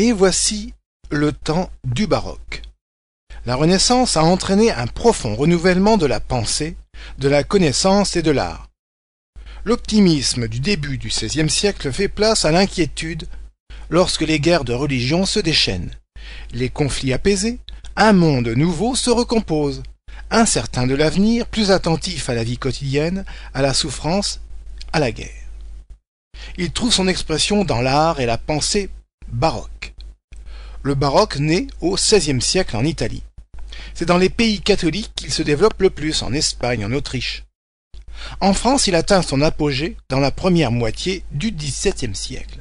Et voici le temps du baroque. La Renaissance a entraîné un profond renouvellement de la pensée, de la connaissance et de l'art. L'optimisme du début du XVIe siècle fait place à l'inquiétude lorsque les guerres de religion se déchaînent. Les conflits apaisés, un monde nouveau se recompose, incertain de l'avenir, plus attentif à la vie quotidienne, à la souffrance, à la guerre. Il trouve son expression dans l'art et la pensée baroque. Le baroque naît au XVIe siècle en Italie. C'est dans les pays catholiques qu'il se développe le plus, en Espagne, en Autriche. En France, il atteint son apogée dans la première moitié du XVIIe siècle.